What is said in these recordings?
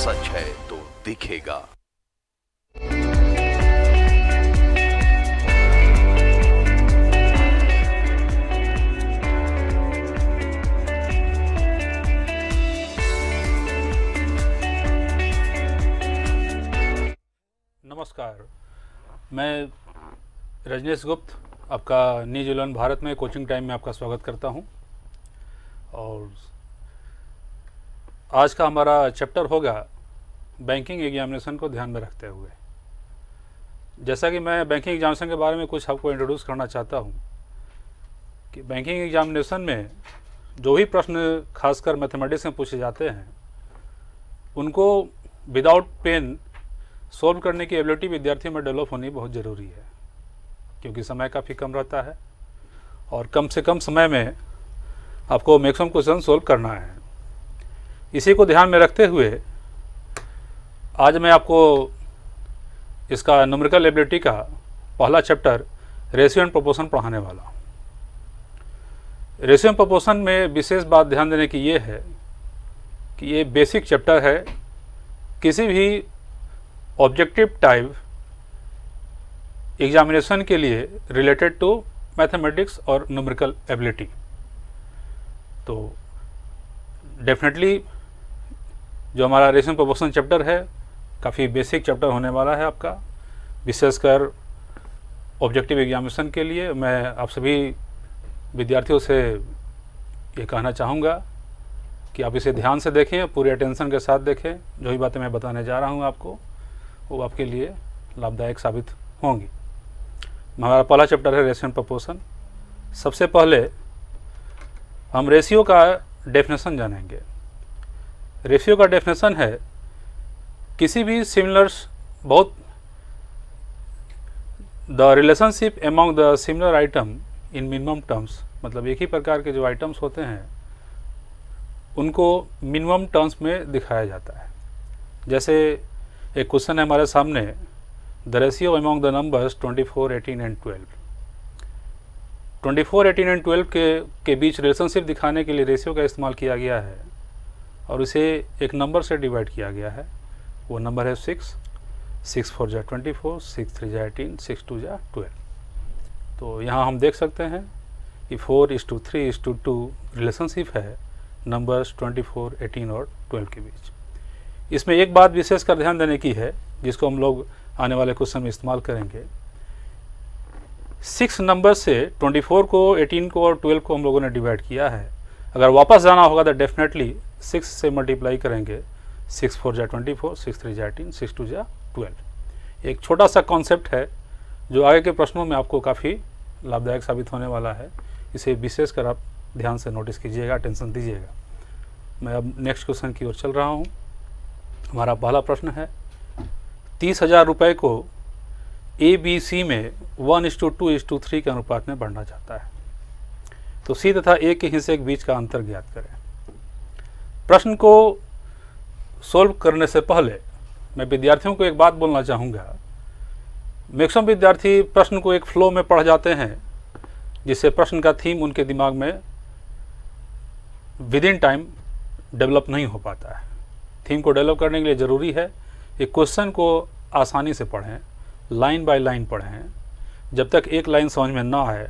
सच है तो दिखेगा नमस्कार मैं रजनीश गुप्त आपका न्यूज इलेवन भारत में कोचिंग टाइम में आपका स्वागत करता हूं और आज का हमारा चैप्टर होगा बैंकिंग एग्जामिनेशन को ध्यान में रखते हुए जैसा कि मैं बैंकिंग एग्जामिनेशन के बारे में कुछ आपको इंट्रोड्यूस करना चाहता हूँ कि बैंकिंग एग्जामिनेशन में जो भी प्रश्न खासकर मैथमेटिक्स में पूछे जाते हैं उनको विदाउट पेन सॉल्व करने की एबिलिटी विद्यार्थियों में डेवलप होनी बहुत ज़रूरी है क्योंकि समय काफ़ी कम रहता है और कम से कम समय में आपको मैक्सिमम क्वेश्चन सोल्व करना है इसी को ध्यान में रखते हुए आज मैं आपको इसका न्यूमेरिकल एबिलिटी का पहला चैप्टर रेशियो एंड प्रोपोर्शन पढ़ाने वाला रेशियो एंड प्रोपोर्शन में विशेष बात ध्यान देने की ये है कि ये बेसिक चैप्टर है किसी भी ऑब्जेक्टिव टाइप एग्जामिनेशन के लिए रिलेटेड टू मैथमेटिक्स और न्यूमेरिकल एबिलिटी तो डेफिनेटली जो हमारा रेशन प्रोपोर्शन चैप्टर है काफ़ी बेसिक चैप्टर होने वाला है आपका विशेषकर ऑब्जेक्टिव एग्जामिनेशन के लिए मैं आप सभी विद्यार्थियों से ये कहना चाहूँगा कि आप इसे ध्यान से देखें पूरे अटेंशन के साथ देखें जो भी बातें मैं बताने जा रहा हूँ आपको वो आपके लिए लाभदायक साबित होंगी हमारा पहला चैप्टर है रेशियो प्रपोशन सबसे पहले हम रेशियो का डेफिनेशन जानेंगे रेशियो का डेफिनेशन है किसी भी सिमिलर्स बहुत the relationship among the similar item in minimum terms मतलब एक ही प्रकार के जो आइटम्स होते हैं उनको मिनिमम टर्म्स में दिखाया जाता है जैसे एक क्वेश्चन है हमारे सामने the ratio among the numbers 24, 18 and 12 24, 18 and 12 के के बीच रिलेशनशिप दिखाने के लिए रेशियो का इस्तेमाल किया गया है और उसे एक नंबर से डिवाइड किया गया है वो नंबर है सिक्स सिक्स फोर जा ट्वेंटी फोर सिक्स थ्री जै एटीन सिक्स टू जा ट्वेल्व तो यहाँ हम देख सकते हैं कि four is to three is to two relationship है नंबर्स ट्वेंटी फोर एटीन और ट्वेल्व के बीच इसमें एक बात विशेष कर ध्यान देने की है जिसको हम लोग आने वाले क्वेश्चन में इस्तेमाल करेंगे सिक्स नंबर से ट्वेंटी फोर को एटीन को और ट्वेल्व को हम लोगों ने डिवाइड किया है अगर वापस जाना होगा तो डेफिनेटली सिक्स से मल्टीप्लाई करेंगे सिक्स फोर जा ट्वेंटी फोर सिक्स थ्री जा एटीन सिक्स टू जा ट्वेल्व एक छोटा सा कॉन्सेप्ट है जो आगे के प्रश्नों में आपको काफ़ी लाभदायक साबित होने वाला है इसे विशेषकर आप ध्यान से नोटिस कीजिएगा अटेंशन दीजिएगा मैं अब नेक्स्ट क्वेश्चन की ओर चल रहा हूँ हमारा पहला प्रश्न है तीस हज़ार रुपये को ए बी सी में one is to two is to three के अनुपात में बढ़ना चाहता है तो सी तथा ए के हिस्से के बीच का अंतर ज्ञात करें प्रश्न को सोल्व करने से पहले मैं विद्यार्थियों को एक बात बोलना चाहूँगा मैक्सिमम विद्यार्थी प्रश्न को एक फ्लो में पढ़ जाते हैं जिससे प्रश्न का थीम उनके दिमाग में विद इन टाइम डेवलप नहीं हो पाता है थीम को डेवलप करने के लिए ज़रूरी है कि क्वेश्चन को आसानी से पढ़ें लाइन बाय लाइन पढ़ें जब तक एक लाइन समझ में ना आए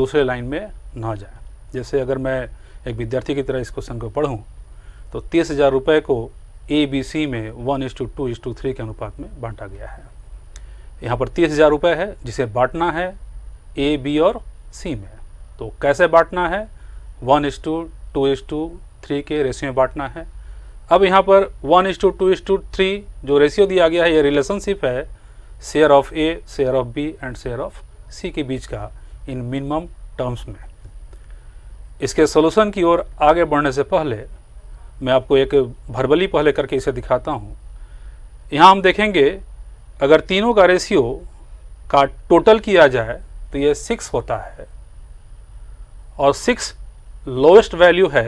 दूसरे लाइन में ना जाए जैसे अगर मैं एक विद्यार्थी की तरह इस क्वेश्चन को पढ़ूँ तो तीस हज़ार रुपये को ए बी सी में one is to two is to three के अनुपात में बांटा गया है यहाँ पर तीस हज़ार रुपये है जिसे बांटना है ए बी और सी में तो कैसे बांटना है one is to two is to three के रेशियो में बांटना है अब यहाँ पर one is to two is to three जो रेशियो दिया गया है ये रिलेशनशिप है share of A share of B and share of C के बीच का इन मिनिमम टर्म्स में इसके सोल्यूशन की ओर आगे बढ़ने से पहले मैं आपको एक भरबली पहले करके इसे दिखाता हूँ यहाँ हम देखेंगे अगर तीनों का रेशियो का टोटल किया जाए तो ये सिक्स होता है और सिक्स लोएस्ट वैल्यू है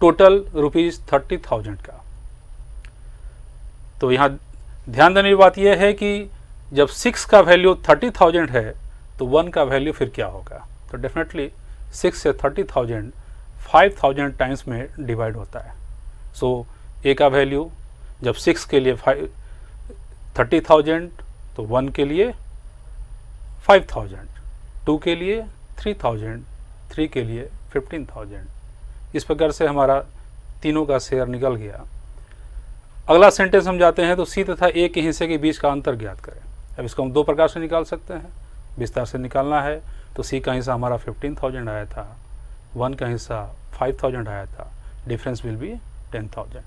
टोटल रुपीज़ थर्टी थाउजेंड का तो यहाँ ध्यान देने की बात यह है कि जब सिक्स का वैल्यू थर्टी थाउजेंड है तो वन का वैल्यू फिर क्या होगा तो डेफिनेटली सिक्स से थर्टी थाउजेंड 5000 टाइम्स में डिवाइड होता है सो so, ए का वैल्यू जब सिक्स के लिए फाइव थर्टी थाउजेंड तो वन के लिए फाइव थाउजेंड टू के लिए थ्री थाउजेंड थ्री के लिए फिफ्टीन थाउजेंड इस प्रकार से हमारा तीनों का शेयर निकल गया अगला सेंटेंस हम जाते हैं तो सी तथा ए के हिस्से के बीच का अंतर ज्ञात करें अब इसको हम दो प्रकार से निकाल सकते हैं विस्तार से निकालना है तो सी का हिस्सा हमारा फिफ्टीन थाउजेंड आया था वन का हिस्सा फाइव थाउजेंड आया था difference will be ten thousand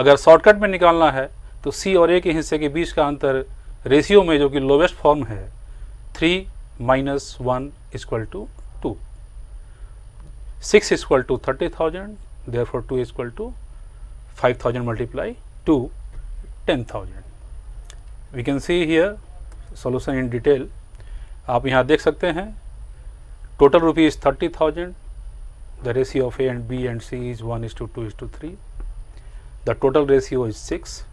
अगर शॉर्टकट में निकालना है तो सी और ए के हिस्से के बीच का अंतर रेशियो में जो कि लोवेस्ट फॉर्म है three minus one is equal to two six is equal to thirty thousand therefore two is equal to five thousand multiply two ten thousand we can see here solution in detail आप यहाँ देख सकते हैं total rupee is 30,000 the ratio of A and B and C is 1 is to 2 is to 3 the total ratio is 6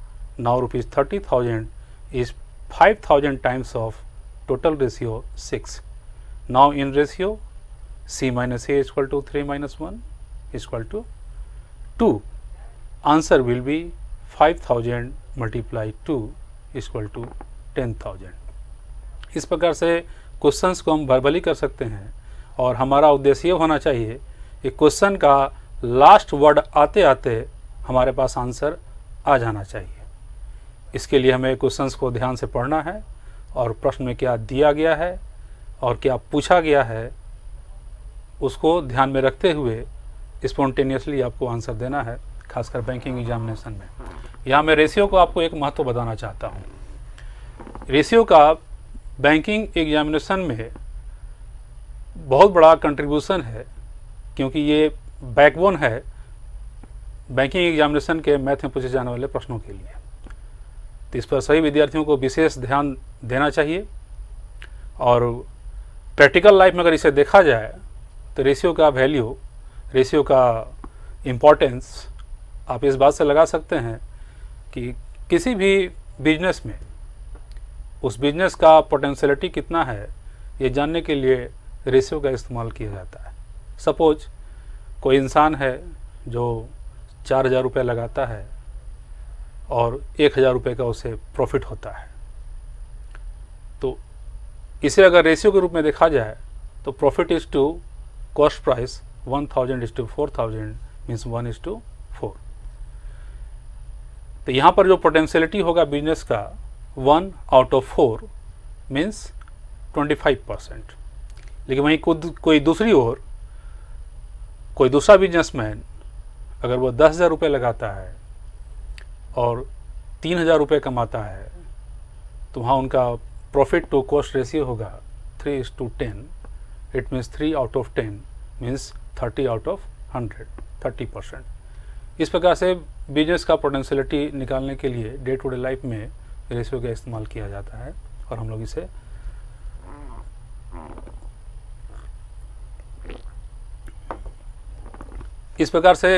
now rupees 30,000 is 5000 times of total ratio 6 now in ratio C minus A is equal to 3 minus 1 is equal to 2 answer will be 5000 multiply 2 is equal to 10000 इस प्रकार से questions को हम verbally कर सकते हैं और हमारा उद्देश्य ये होना चाहिए कि क्वेश्चन का लास्ट वर्ड आते आते हमारे पास आंसर आ जाना चाहिए इसके लिए हमें क्वेश्चंस को ध्यान से पढ़ना है और प्रश्न में क्या दिया गया है और क्या पूछा गया है उसको ध्यान में रखते हुए स्पॉन्टेनियसली आपको आंसर देना है खासकर बैंकिंग एग्जामिनेशन में यहाँ मैं रेशियो को आपको एक महत्व बताना चाहता हूँ रेशियो का बैंकिंग एग्जामिनेशन में बहुत बड़ा कंट्रीब्यूशन है क्योंकि ये बैकबोन है बैंकिंग एग्जामिनेशन के मैथ में पूछे जाने वाले प्रश्नों के लिए तो इस पर सभी विद्यार्थियों को विशेष ध्यान देना चाहिए और प्रैक्टिकल लाइफ में अगर इसे देखा जाए तो रेशियो का वैल्यू रेशियो का इम्पोर्टेंस आप इस बात से लगा सकते हैं कि किसी भी बिजनेस में उस बिजनेस का पोटेंशलिटी कितना है ये जानने के लिए रेशियो का इस्तेमाल किया जाता है सपोज कोई इंसान है जो चार हज़ार रुपये लगाता है और एक हज़ार रुपये का उसे प्रॉफिट होता है तो इसे अगर रेशियो के रूप में देखा जाए तो profit is to cost price one thousand is to four thousand means one is to four तो यहाँ पर जो पोटेंशियलिटी होगा बिजनेस का one out of four means twenty five percent लेकिन वहीं खुद कोई दूसरी ओर कोई दूसरा बिजनेसमैन अगर वो दस हज़ार रुपये लगाता है और तीन हज़ार रुपये कमाता है तो वहाँ उनका प्रॉफिट टू कॉस्ट रेशियो होगा three is to ten it means three out of ten means thirty out of hundred thirty percent इस प्रकार से बिजनेस का पोटेंशलिटी निकालने के लिए डे टू डे लाइफ में रेशियो का इस्तेमाल किया जाता है और हम लोग इसे इस प्रकार से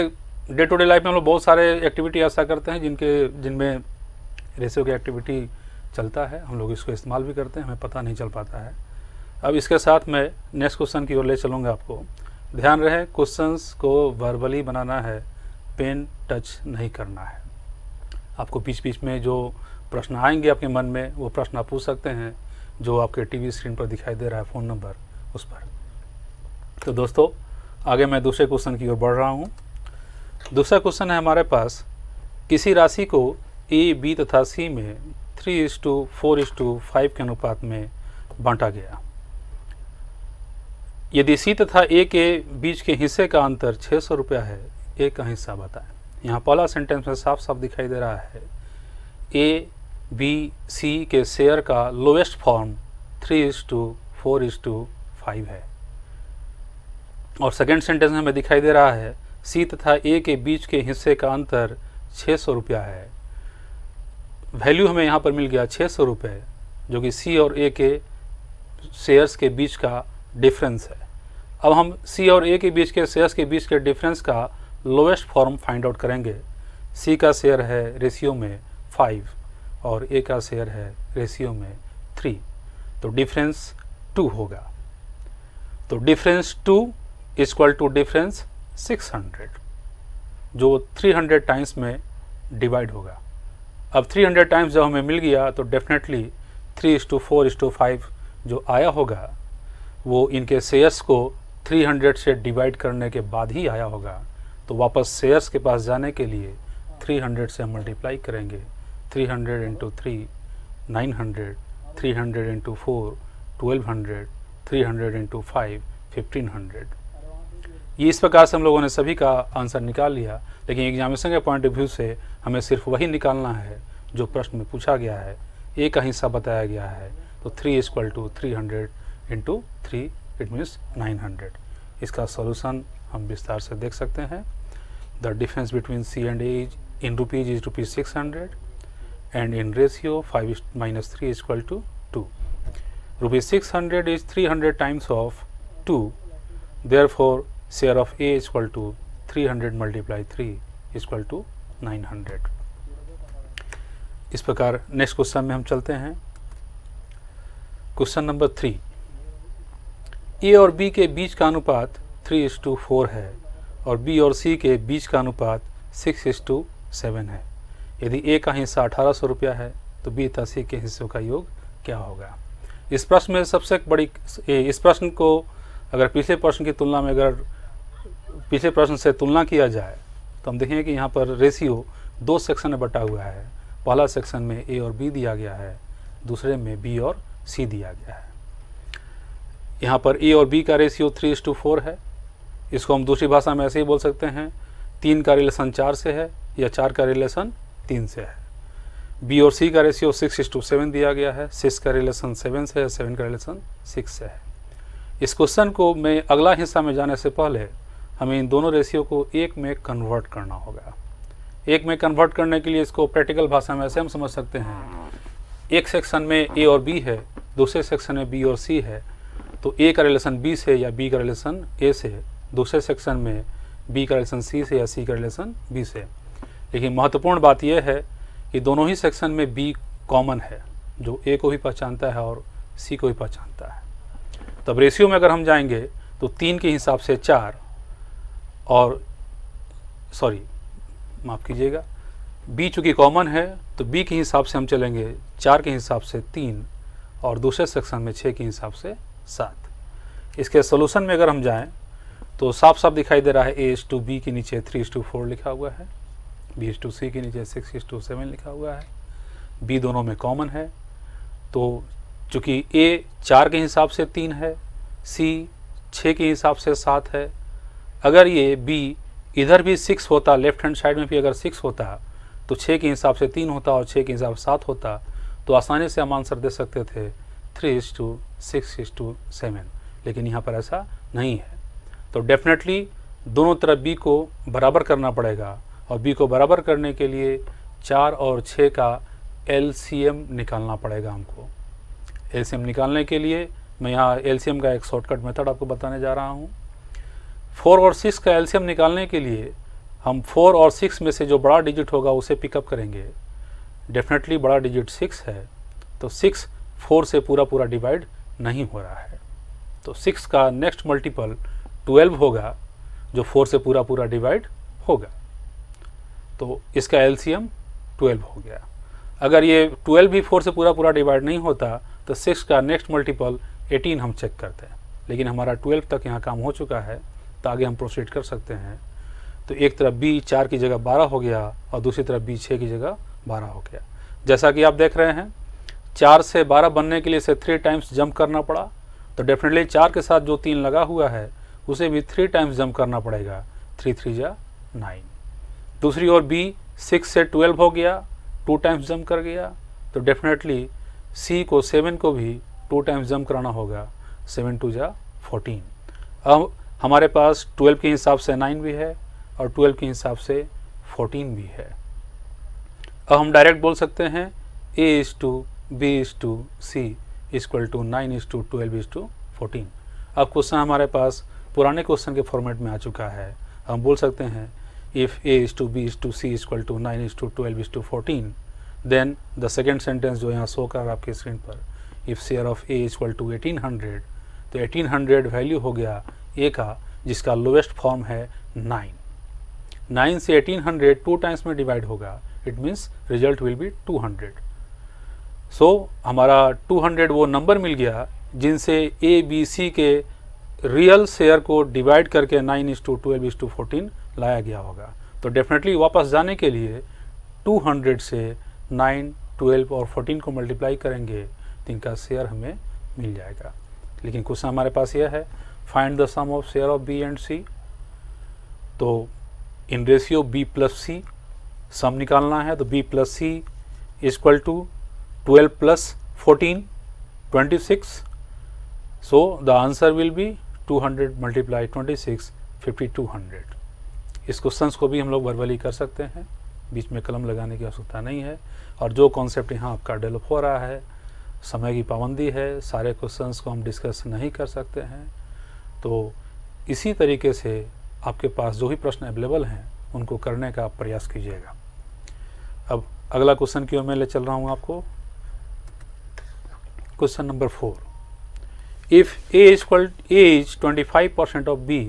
डे टू डे लाइफ में हम लोग बहुत सारे एक्टिविटी ऐसा करते हैं जिनके जिनमें रेशियो की एक्टिविटी चलता है हम लोग इसको इस्तेमाल भी करते हैं हमें पता नहीं चल पाता है अब इसके साथ मैं नेक्स्ट क्वेश्चन की ओर ले चलूँगा आपको ध्यान रहे क्वेश्चंस को वर्बली बनाना है पेन टच नहीं करना है आपको बीच बीच में जो प्रश्न आएंगे आपके मन में वो प्रश्न आप पूछ सकते हैं जो आपके टीवी स्क्रीन पर दिखाई दे रहा है फ़ोन नंबर उस पर तो दोस्तों आगे मैं दूसरे क्वेश्चन की ओर बढ़ रहा हूँ दूसरा क्वेश्चन है हमारे पास किसी राशि को ए बी तथा सी में three is to four is to five के अनुपात में बांटा गया यदि सी तथा ए के बीच के हिस्से का अंतर छः सौ रुपया है ए का हिस्सा बताएं यहाँ पहला सेंटेंस में साफ साफ दिखाई दे रहा है ए बी सी के शेयर का lowest form three is to four is to five है और सेकेंड सेंटेंस में हमें दिखाई दे रहा है सी तथा ए के बीच के हिस्से का अंतर छः सौ रुपया है वैल्यू हमें यहाँ पर मिल गया छः सौ रुपये जो कि सी और ए के शेयर्स के बीच का डिफरेंस है अब हम सी और ए के बीच के शेयर्स के बीच के डिफरेंस का लोएस्ट फॉर्म फाइंड आउट करेंगे सी का शेयर है रेशियो में फाइव और ए का शेयर है रेशियो में थ्री तो डिफरेंस टू होगा तो difference two equal to difference 600 जो 300 टाइम्स में डिवाइड होगा अब 300 टाइम्स जब हमें मिल गया तो definitely three is to four is to five जो आया होगा वो इनके शेयर्स को 300 से डिवाइड करने के बाद ही आया होगा तो वापस शेयर्स के पास जाने के लिए 300 से हम मल्टीप्लाई करेंगे 300 hundred into three nine hundred three hundred into four twelve hundred three hundred into five fifteen hundred ये इस प्रकार से हम लोगों ने सभी का आंसर निकाल लिया लेकिन एग्जामिनेशन के पॉइंट ऑफ व्यू से हमें सिर्फ वही निकालना है जो प्रश्न में पूछा गया है ए का हिस्सा बताया गया है तो three is equal to three hundred into three it means nine hundred इसका सोल्यूशन हम विस्तार से देख सकते हैं the difference between C and A is in rupees is rupees six hundred and in ratio five minus three is equal to two rupees six hundred is three hundred times of two therefore share of A is equal to 300 multiply 3 is equal to 900 इस प्रकार next question में हम चलते हैं question number three ए और B के बीच का अनुपात थ्री इज टू फोर है और बी और सी के बीच का अनुपात सिक्स इज टू सेवन है यदि ए का हिस्सा अठारह सौ रुपया है तो बी तथा सी के हिस्सों का योग क्या होगा इस प्रश्न में सबसे बड़ी इस प्रश्न को अगर पिछले प्रश्न की तुलना में अगर पिछले प्रश्न से तुलना किया जाए तो हम देखें कि यहाँ पर रेशियो दो सेक्शन में बटा हुआ है पहला सेक्शन में ए और बी दिया गया है दूसरे में बी और सी दिया गया है यहाँ पर ए और बी का ratio three is to four है इसको हम दूसरी भाषा में ऐसे ही बोल सकते हैं तीन का रिलेशन चार से है या चार का रिलेशन तीन से है बी और सी का ratio six is to seven दिया गया है सिक्स का रिलेशन सेवन से है सेवन का रिलेशन सिक्स से है इस क्वेश्चन को मैं अगला हिस्सा में जाने से पहले हमें इन दोनों रेशियो को एक में कन्वर्ट करना होगा एक में कन्वर्ट करने के लिए इसको प्रैक्टिकल भाषा में ऐसे हम समझ सकते हैं एक सेक्शन में ए और बी है दूसरे सेक्शन में बी और सी है तो ए का रिलेशन बी से या बी का रिलेशन ए से दूसरे सेक्शन में बी का रिलेशन सी से या सी का रिलेशन बी से लेकिन महत्वपूर्ण बात यह है कि दोनों ही सेक्शन में बी कॉमन है जो ए को भी पहचानता है और सी को भी पहचानता है तब रेशियो में अगर हम जाएंगे तो तीन के हिसाब से चार और सॉरी माफ़ कीजिएगा बी चूँकि कॉमन है तो बी के हिसाब से हम चलेंगे चार के हिसाब से तीन और दूसरे सेक्शन में छः के हिसाब से सात इसके सोलूशन में अगर हम जाएं तो साफ साफ दिखाई दे रहा है ए एस टू बी के नीचे थ्री एस टू फोर लिखा हुआ है बी एस टू सी के नीचे सिक्स एस टू सेवन लिखा हुआ है बी दोनों में कॉमन है तो चूँकि ए चार के हिसाब से तीन है सी छः के हिसाब से सात है अगर ये बी इधर भी सिक्स होता लेफ्ट हैंड साइड में भी अगर सिक्स होता तो छः के हिसाब से तीन होता और छः के हिसाब से सात होता तो आसानी से हम आंसर दे सकते थे three is to six is to seven लेकिन यहाँ पर ऐसा नहीं है तो डेफिनेटली दोनों तरफ बी को बराबर करना पड़ेगा और बी को बराबर करने के लिए चार और छः का एल निकालना पड़ेगा हमको एल निकालने के लिए मैं यहाँ एल का एक शॉर्टकट मेथड आपको बताने जा रहा हूँ फोर और सिक्स का एलसीएम निकालने के लिए हम फोर और सिक्स में से जो बड़ा डिजिट होगा उसे पिकअप करेंगे डेफिनेटली बड़ा डिजिट सिक्स है तो सिक्स फोर से पूरा पूरा डिवाइड नहीं हो रहा है तो सिक्स का नेक्स्ट मल्टीपल ट्वेल्व होगा जो फोर से पूरा पूरा डिवाइड होगा तो इसका एल्शियम ट्वेल्व हो गया अगर ये ट्वेल्व भी फोर से पूरा पूरा डिवाइड नहीं होता तो सिक्स का नेक्स्ट मल्टीपल एटीन हम चेक करते हैं लेकिन हमारा ट्वेल्व तक यहाँ काम हो चुका है तो आगे हम प्रोसीड कर सकते हैं तो एक तरफ बी चार की जगह बारह हो गया और दूसरी तरफ बी छः की जगह बारह हो गया जैसा कि आप देख रहे हैं चार से बारह बनने के लिए इसे थ्री टाइम्स जंप करना पड़ा तो डेफिनेटली चार के साथ जो तीन लगा हुआ है उसे भी थ्री टाइम्स जंप करना पड़ेगा थ्री थ्री या नाइन दूसरी ओर बी सिक्स से ट्वेल्व हो गया टू टाइम्स जंप कर गया तो डेफिनेटली सी को सेवन को भी टू टाइम्स जंप कराना होगा सेवन टू या फोर्टीन अब हमारे पास 12 के हिसाब से 9 भी है और 12 के हिसाब से 14 भी है अब हम डायरेक्ट बोल सकते हैं A is to B is to C is equal to nine is to twelve is to fourteen अब क्वेश्चन हमारे पास पुराने क्वेश्चन के फॉर्मेट में आ चुका है हम बोल सकते हैं if A is to B is to C is equal to nine is to twelve is to fourteen then the second sentence जो यहाँ शो कर रहा है आपके स्क्रीन पर if share of A is equal to eighteen hundred तो eighteen hundred value हो गया ए का जिसका लोवेस्ट फॉर्म है नाइन नाइन से एटीन हंड्रेड टू टाइम्स में डिवाइड होगा it means result will be two hundred so हमारा टू हंड्रेड वो नंबर मिल गया जिनसे ए बी सी के रियल शेयर को डिवाइड करके nine is to twelve is to fourteen लाया गया होगा तो डेफिनेटली वापस जाने के लिए टू हंड्रेड से नाइन ट्वेल्व और फोर्टीन को मल्टीप्लाई करेंगे तो इनका शेयर हमें मिल जाएगा लेकिन क्वेश्चन हमारे पास यह है find the sum of share of B and C तो in ratio B plus C sum निकालना है तो B plus C is equal to twelve plus fourteen twenty six so the answer will be two hundred multiply twenty six fifty two hundred इस question को भी हम लोग verbally कर सकते हैं बीच में कलम लगाने की आवश्यकता नहीं है और जो कॉन्सेप्ट यहाँ आपका डेवलप हो रहा है समय की पाबंदी है सारे क्वेश्चंस को हम डिस्कस नहीं कर सकते हैं तो इसी तरीके से आपके पास जो भी प्रश्न अवेलेबल हैं उनको करने का प्रयास कीजिएगा अब अगला क्वेश्चन की ओर मैं ले चल रहा हूँ आपको question number four if A is equal A is twenty five percent of B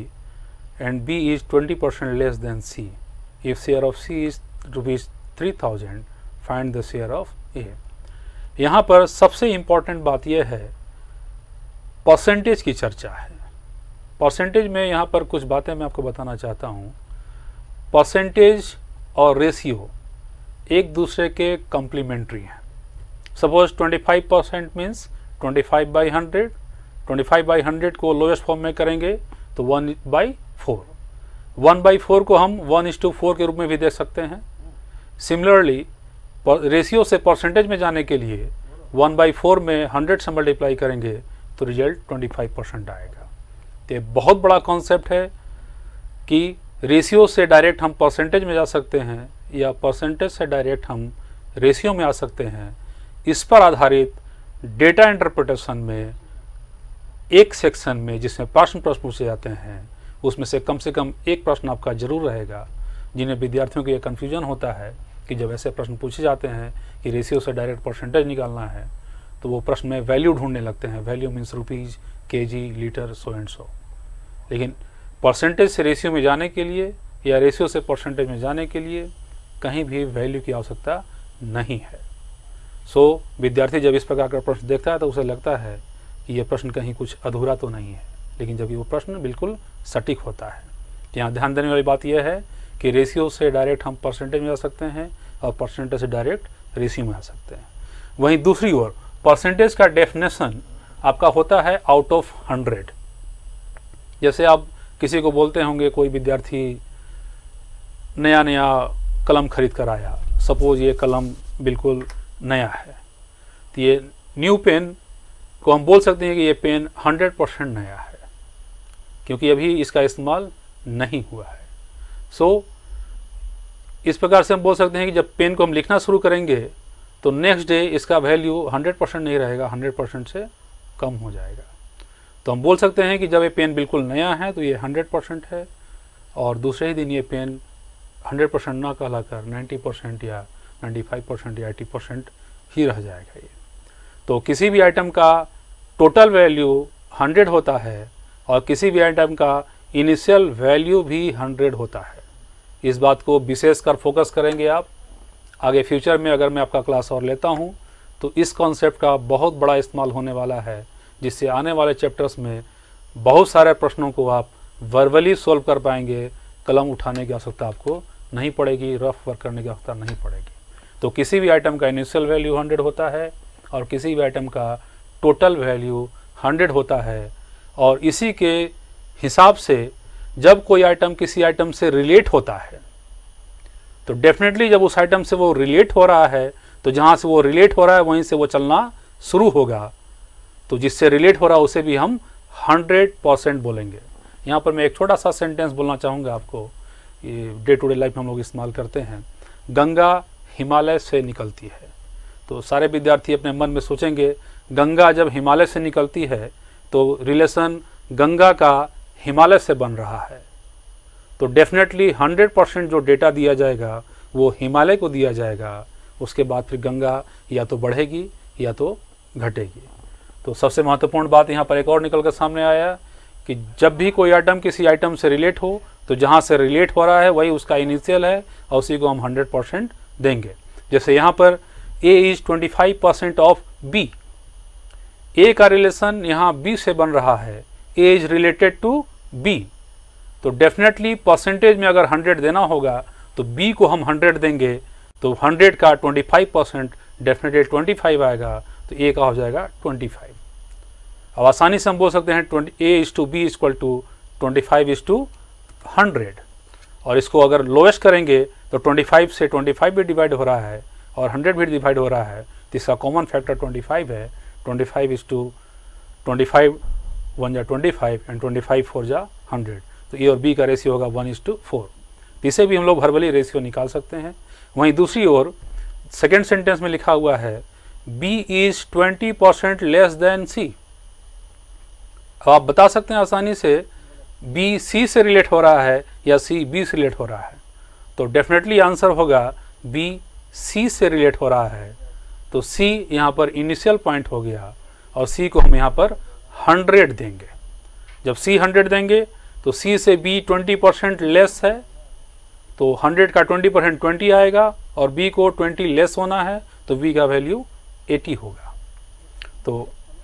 and B is twenty percent less than C if share of C is rupees three thousand find the share of A यहाँ पर सबसे important बात यह है percentage की चर्चा है percentage में यहाँ पर कुछ बातें मैं आपको बताना चाहता हूँ परसेंटेज और रेशियो एक दूसरे के कम्प्लीमेंट्री हैं suppose 25 percent means twenty five by hundred twenty five by hundred को लोएस्ट फॉर्म में करेंगे तो one by four one by four को हम वन इज टू फोर के रूप में भी देख सकते हैं सिमिलरली रेशियो से परसेंटेज में जाने के लिए वन बाई फोर में हंड्रेड से मल्टीप्लाई करेंगे तो रिजल्ट ट्वेंटी फाइव परसेंट आएगा तो ये बहुत बड़ा कॉन्सेप्ट है कि रेशियो से डायरेक्ट हम परसेंटेज में जा सकते हैं या परसेंटेज से डायरेक्ट हम रेशियो में आ सकते हैं इस पर आधारित डेटा इंटरप्रिटेशन में एक सेक्शन में जिसमें प्रश्न प्रश्न पूछे जाते हैं उसमें से कम से कम एक प्रश्न आपका जरूर रहेगा जिन्हें विद्यार्थियों को यह कन्फ्यूजन होता है कि जब ऐसे प्रश्न पूछे जाते हैं कि रेशियो से डायरेक्ट परसेंटेज निकालना है तो वो प्रश्न में वैल्यू ढूंढने लगते हैं वैल्यू मीन्स रुपीज़ के जी लीटर सो एंड सो लेकिन परसेंटेज से रेशियो में जाने के लिए या रेशियो से परसेंटेज में जाने के लिए कहीं भी वैल्यू की आवश्यकता नहीं है सो so, विद्यार्थी जब इस प्रकार का प्रश्न देखता है तो उसे लगता है कि यह प्रश्न कहीं कुछ अधूरा तो नहीं है लेकिन जबकि वो प्रश्न बिल्कुल सटीक होता है तो यहाँ ध्यान देने वाली बात यह है कि रेशियो से डायरेक्ट हम परसेंटेज में आ सकते हैं और परसेंटेज से डायरेक्ट रेशियो में आ सकते हैं वहीं दूसरी ओर परसेंटेज का डेफिनेशन आपका होता है आउट ऑफ हंड्रेड जैसे आप किसी को बोलते होंगे कोई विद्यार्थी नया नया कलम खरीद कर आया सपोज़ ये कलम बिल्कुल नया है तो ये न्यू पेन को हम बोल सकते हैं कि ये पेन हंड्रेड परसेंट नया है क्योंकि अभी इसका इस्तेमाल नहीं हुआ है सो so, इस प्रकार से हम बोल सकते हैं कि जब पेन को हम लिखना शुरू करेंगे तो नेक्स्ट डे इसका वैल्यू 100 परसेंट नहीं रहेगा 100 परसेंट से कम हो जाएगा तो हम बोल सकते हैं कि जब ये पेन बिल्कुल नया है तो ये 100 परसेंट है और दूसरे ही दिन ये पेन 100 परसेंट ना कहलाकर 90 परसेंट या 95 परसेंट या 80 परसेंट ही रह जाएगा ये तो किसी भी आइटम का टोटल वैल्यू हंड्रेड होता है और किसी भी आइटम का इनिशियल वैल्यू भी हंड्रेड होता है इस बात को विशेष कर फोकस करेंगे आप आगे फ्यूचर में अगर मैं आपका क्लास और लेता हूँ तो इस कॉन्सेप्ट का बहुत बड़ा इस्तेमाल होने वाला है जिससे आने वाले चैप्टर्स में बहुत सारे प्रश्नों को आप वर्बली सॉल्व कर पाएंगे कलम उठाने की आवश्यकता आपको नहीं पड़ेगी रफ वर्क करने की आवश्यकता नहीं पड़ेगी तो किसी भी आइटम का इनिशियल वैल्यू हंड्रेड होता है और किसी भी आइटम का टोटल वैल्यू हंड्रेड होता है और इसी के हिसाब से जब कोई आइटम किसी आइटम से रिलेट होता है तो डेफिनेटली जब उस आइटम से वो रिलेट हो रहा है तो जहाँ से वो रिलेट हो रहा है वहीं से वो चलना शुरू होगा तो जिससे रिलेट हो रहा है उसे भी हम हंड्रेड परसेंट बोलेंगे यहाँ पर मैं एक छोटा सा सेंटेंस बोलना चाहूँगा आपको ये डे टू डे लाइफ में हम लोग इस्तेमाल करते हैं गंगा हिमालय से निकलती है तो सारे विद्यार्थी अपने मन में सोचेंगे गंगा जब हिमालय से निकलती है तो रिलेशन गंगा का हिमालय से बन रहा है तो डेफिनेटली 100 परसेंट जो डेटा दिया जाएगा वो हिमालय को दिया जाएगा उसके बाद फिर गंगा या तो बढ़ेगी या तो घटेगी तो सबसे महत्वपूर्ण बात यहाँ पर एक और निकल कर सामने आया कि जब भी कोई आइटम किसी आइटम से रिलेट हो तो जहाँ से रिलेट हो रहा है वही उसका इनिशियल है और उसी को हम हंड्रेड परसेंट देंगे जैसे यहाँ पर A is twenty five percent of B A का रिलेशन यहाँ बी से बन रहा है A is related to B तो डेफिनेटली परसेंटेज में अगर 100 देना होगा तो बी को हम 100 देंगे तो 100 का 25 परसेंट डेफिनेटली 25 आएगा तो ए का हो जाएगा 25 अब आसानी से हम बोल सकते हैं twenty A is to B is equal to twenty five is to hundred और इसको अगर लोएस्ट करेंगे तो 25 से 25 भी डिवाइड हो रहा है और 100 भी डिवाइड हो रहा है तो इसका कॉमन फैक्टर 25 है 25 इज टू 25 वन जा ट्वेंटी एंड 25 फोर जा हंड्रेड तो ए और बी का रेशियो होगा वन इज टू फोर इसे भी हम लोग हर्बली रेशियो निकाल सकते हैं वहीं दूसरी ओर सेकेंड सेंटेंस में लिखा हुआ है B is twenty percent less than C अब आप बता सकते हैं आसानी से बी सी से रिलेट हो रहा है या सी बी से रिलेट हो रहा है तो डेफिनेटली आंसर होगा बी सी से रिलेट हो रहा है तो सी यहाँ पर इनिशियल पॉइंट हो गया और सी को हम यहाँ पर हंड्रेड देंगे जब सी हंड्रेड देंगे तो सी से बी 20 परसेंट लेस है तो 100 का 20 परसेंट ट्वेंटी आएगा और बी को 20 लेस होना है तो बी का वैल्यू 80 होगा तो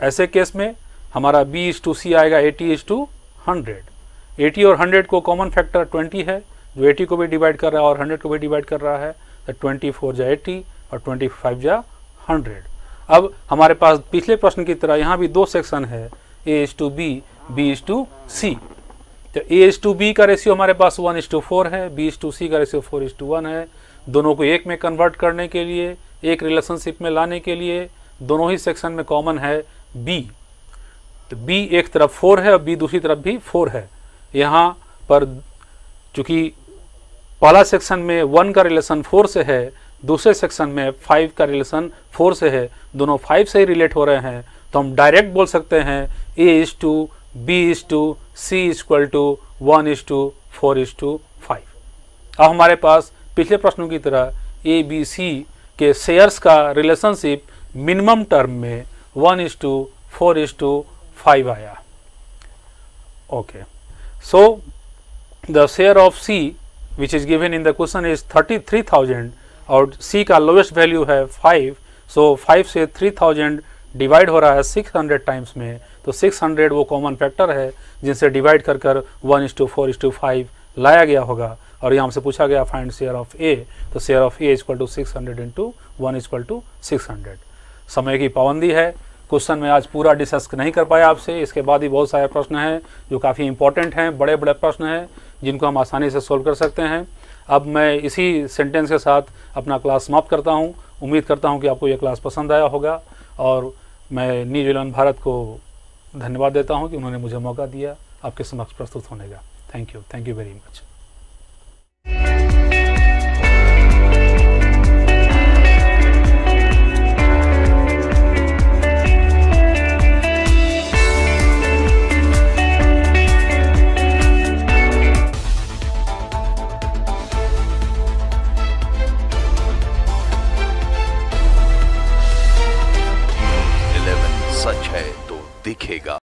ऐसे केस में हमारा बी इज टू सी आएगा 80 इज टू 100 80 और 100 को कॉमन फैक्टर 20 है जो 80 को भी डिवाइड कर रहा है और 100 को भी डिवाइड कर रहा है तो 24 जा एटी और 25 जा हंड्रेड अब हमारे पास पिछले प्रश्न की तरह यहाँ भी दो सेक्शन है A is to B B is to C तो ए इज टू बी का रेशियो हमारे पास वन इज टू फोर है बी इज टू सी का ratio four is to one है दोनों को एक में कन्वर्ट करने के लिए एक रिलेशनशिप में लाने के लिए दोनों ही सेक्शन में कॉमन है बी तो बी एक तरफ फोर है और बी दूसरी तरफ भी फोर है यहाँ पर चूँकि पहला सेक्शन में वन का रिलेशन फोर से है दूसरे सेक्शन में फाइव का रिलेशन फोर से है दोनों फाइव से ही रिलेट हो रहे हैं तो हम डायरेक्ट बोल सकते हैं A is to B is to C equal to one is to four is to five अब हमारे पास पिछले प्रश्नों की तरह ए बी सी के शेयर्स का रिलेशनशिप मिनिमम टर्म में one is to four is to five आया the share of C which c given in the question is thirty three 33000 और c का लोवेस्ट वैल्यू है 5 so 5 से 3000 डिवाइड हो रहा है 600 टाइम्स में तो 600 वो कॉमन फैक्टर है जिनसे डिवाइड कर कर one is to four is to five लाया गया होगा और यहाँ से पूछा गया फाइंड शेयर ऑफ ए तो share of A is equal to six hundred into one is equal to six hundred समय की पाबंदी है क्वेश्चन में आज पूरा डिस्कस नहीं कर पाया आपसे इसके बाद ही बहुत सारे प्रश्न हैं जो काफ़ी इंपॉर्टेंट हैं बड़े बड़े प्रश्न हैं जिनको हम आसानी से सोल्व कर सकते हैं अब मैं इसी सेंटेंस के साथ अपना क्लास समाप्त करता हूँ उम्मीद करता हूँ कि आपको यह क्लास पसंद आया होगा और मैं न्यूजीलैंड भारत को धन्यवाद देता हूँ कि उन्होंने मुझे मौका दिया आपके समक्ष प्रस्तुत होने का thank you thank you very much दिखेगा